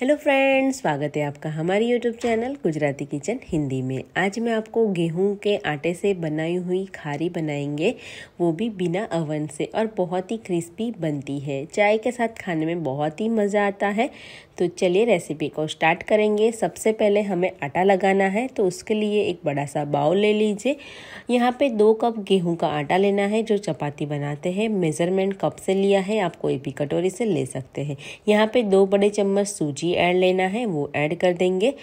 hello friends स्वागत है आपका हमारे YouTube channel Gujarati kitchen Hindi में आज मैं आपको गेहूं के आटे से बनाई हुई खारी बनाएंगे वो भी बिना अवन से और बहुत ही क्रिस्पी बनती है चाय के साथ खाने में बहुत ही मज़ा आता है तो चलिए रेसिपी को स्टार्ट करेंगे सबसे पहले हमें आटा लगाना है तो उसके लिए एक बड़ा सा बाउल ले लीजिए यहाँ पर दो कप गेहूँ का आटा लेना है जो चपाती बनाते हैं मेज़रमेंट कप से लिया है आप कोई भी कटोरी से ले सकते हैं यहाँ पर दो बड़े चम्मच सूजी जी ऐड लेना है वो ऐड कर देंगे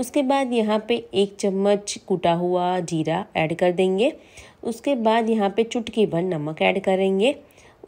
उसके बाद यहाँ पे एक चम्मच कूटा हुआ जीरा ऐड कर देंगे उसके बाद यहाँ पे चुटकी भर नमक ऐड करेंगे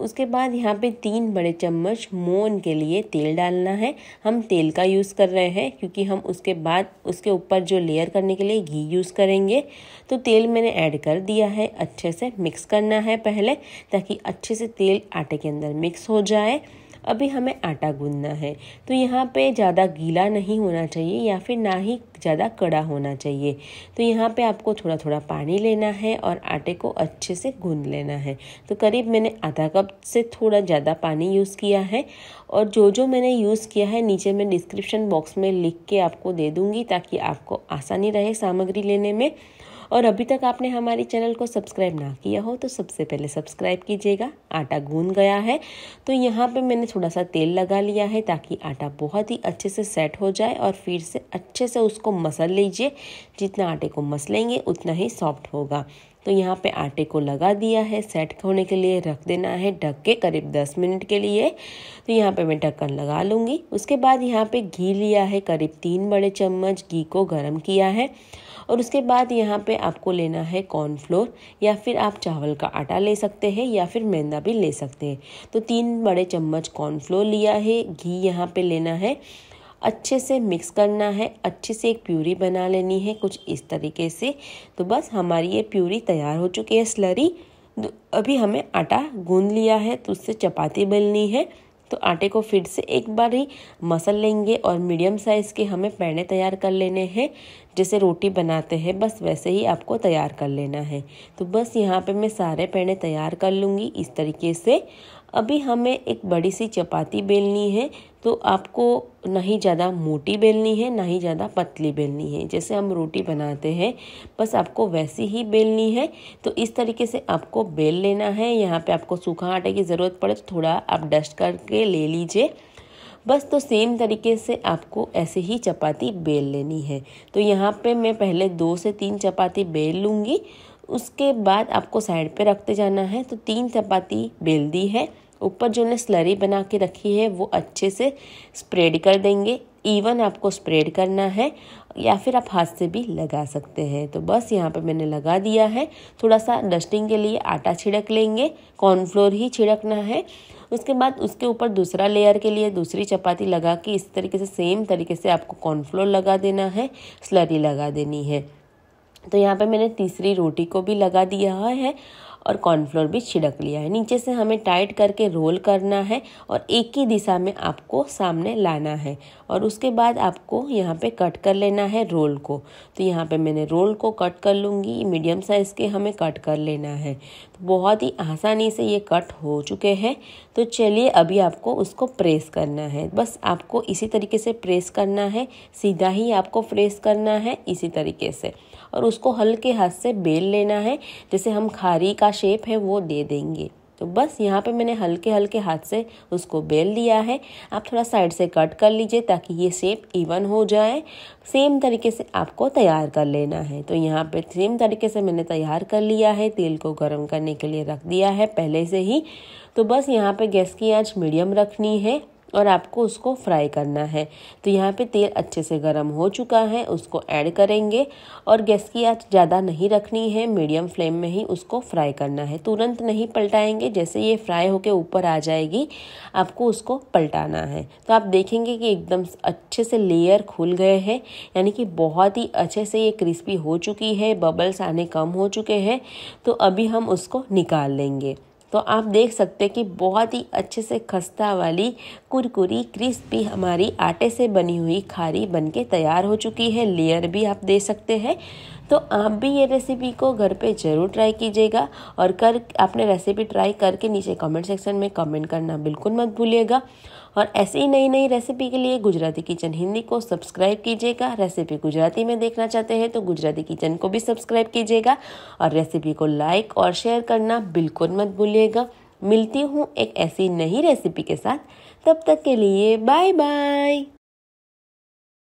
उसके बाद यहाँ पे तीन बड़े चम्मच मोन के लिए तेल डालना है हम तेल का यूज़ कर रहे हैं क्योंकि हम उसके बाद उसके ऊपर जो लेयर करने के लिए घी यूज़ करेंगे तो तेल मैंने ऐड कर दिया है अच्छे से मिक्स करना है पहले ताकि अच्छे से तेल आटे के अंदर मिक्स हो जाए अभी हमें आटा गूंदना है तो यहाँ पे ज़्यादा गीला नहीं होना चाहिए या फिर ना ही ज़्यादा कड़ा होना चाहिए तो यहाँ पे आपको थोड़ा थोड़ा पानी लेना है और आटे को अच्छे से गूंद लेना है तो करीब मैंने आधा कप से थोड़ा ज़्यादा पानी यूज़ किया है और जो जो मैंने यूज़ किया है नीचे मैं डिस्क्रिप्शन बॉक्स में लिख के आपको दे दूँगी ताकि आपको आसानी रहे सामग्री लेने में और अभी तक आपने हमारे चैनल को सब्सक्राइब ना किया हो तो सबसे पहले सब्सक्राइब कीजिएगा आटा गूंद गया है तो यहाँ पे मैंने थोड़ा सा तेल लगा लिया है ताकि आटा बहुत ही अच्छे से सेट हो जाए और फिर से अच्छे से उसको मसल लीजिए जितना आटे को मसलेंगे उतना ही सॉफ्ट होगा तो यहाँ पे आटे को लगा दिया है सेट होने के लिए रख देना है ढक के करीब दस मिनट के लिए तो यहाँ पे मैं ढक्कन लगा लूँगी उसके बाद यहाँ पे घी लिया है करीब तीन बड़े चम्मच घी को गर्म किया है और उसके बाद यहाँ पे आपको लेना है कॉर्नफ्लोर या फिर आप चावल का आटा ले सकते हैं या फिर मैदा भी ले सकते हैं तो तीन बड़े चम्मच कॉर्नफ्लोर लिया है घी यहाँ पर लेना है अच्छे से मिक्स करना है अच्छे से एक प्यूरी बना लेनी है कुछ इस तरीके से तो बस हमारी ये प्यूरी तैयार हो चुकी है स्लरी अभी हमें आटा गूंद लिया है तो उससे चपाती बेलनी है तो आटे को फिर से एक बार ही मसल लेंगे और मीडियम साइज़ के हमें पैने तैयार कर लेने हैं जैसे रोटी बनाते हैं बस वैसे ही आपको तैयार कर लेना है तो बस यहाँ पे मैं सारे पैने तैयार कर लूँगी इस तरीके से अभी हमें एक बड़ी सी चपाती बेलनी है तो आपको ना ही ज़्यादा मोटी बेलनी है ना ही ज़्यादा पतली बेलनी है जैसे हम रोटी बनाते हैं बस आपको वैसी ही बेलनी है तो इस तरीके से आपको बेल लेना है यहाँ पे आपको सूखा आटे की ज़रूरत पड़े तो थोड़ा आप डस्ट करके ले लीजिए बस तो सेम तरीके से आपको ऐसे ही चपाती बेल लेनी है तो यहाँ पे मैं पहले दो से तीन चपाती बेल लूँगी उसके बाद आपको साइड पे रखते जाना है तो तीन चपाती बेल दी है ऊपर जो ने स्लरी बना के रखी है वो अच्छे से स्प्रेड कर देंगे इवन आपको स्प्रेड करना है या फिर आप हाथ से भी लगा सकते हैं तो बस यहाँ पे मैंने लगा दिया है थोड़ा सा डस्टिंग के लिए आटा छिड़क लेंगे कॉर्नफ्लोर ही छिड़कना है उसके बाद उसके ऊपर दूसरा लेयर के लिए दूसरी चपाती लगा के इस तरीके से सेम तरीके से आपको कॉर्नफ्लोर लगा देना है स्लरी लगा देनी है तो यहाँ पे मैंने तीसरी रोटी को भी लगा दिया है और कॉर्नफ्लोर भी छिड़क लिया है नीचे से हमें टाइट करके रोल करना है और एक ही दिशा में आपको सामने लाना है और उसके बाद आपको यहाँ पे कट कर लेना है रोल को तो यहाँ पे मैंने रोल को कट कर लूँगी मीडियम साइज़ के हमें कट कर लेना है तो बहुत ही आसानी से ये कट हो चुके हैं तो चलिए अभी आपको उसको प्रेस करना है बस आपको इसी तरीके से प्रेस करना है सीधा ही आपको प्रेस करना है इसी तरीके से और उसको हल्के हाथ से बेल लेना है जैसे हम खारी का शेप है वो दे देंगे तो बस यहाँ पे मैंने हल्के हल्के हाथ से उसको बेल लिया है आप थोड़ा साइड से कट कर लीजिए ताकि ये शेप इवन हो जाए सेम तरीके से आपको तैयार कर लेना है तो यहाँ पे सेम तरीके से मैंने तैयार कर लिया है तेल को गर्म करने के लिए रख दिया है पहले से ही तो बस यहाँ पे गैस की आंच मीडियम रखनी है और आपको उसको फ्राई करना है तो यहाँ पे तेल अच्छे से गर्म हो चुका है उसको ऐड करेंगे और गैस की आँच ज़्यादा नहीं रखनी है मीडियम फ्लेम में ही उसको फ्राई करना है तुरंत नहीं पलटाएंगे जैसे ये फ्राई होकर ऊपर आ जाएगी आपको उसको पलटाना है तो आप देखेंगे कि एकदम अच्छे से लेयर खुल गए हैं यानी कि बहुत ही अच्छे से ये क्रिस्पी हो चुकी है बबल्स आने कम हो चुके हैं तो अभी हम उसको निकाल लेंगे तो आप देख सकते हैं कि बहुत ही अच्छे से खस्ता वाली कुरकुरी क्रिस्पी हमारी आटे से बनी हुई खारी बनके तैयार हो चुकी है लेयर भी आप दे सकते हैं तो आप भी ये रेसिपी को घर पे ज़रूर ट्राई कीजिएगा और कर आपने रेसिपी ट्राई करके नीचे कमेंट सेक्शन में कमेंट करना बिल्कुल मत भूलिएगा और ऐसी ही नई नई रेसिपी के लिए गुजराती किचन हिंदी को सब्सक्राइब कीजिएगा रेसिपी गुजराती में देखना चाहते हैं तो गुजराती किचन को भी सब्सक्राइब कीजिएगा और रेसिपी को लाइक और शेयर करना बिल्कुल मत भूलिएगा मिलती हूँ एक ऐसी नई रेसिपी के साथ तब तक के लिए बाय बाय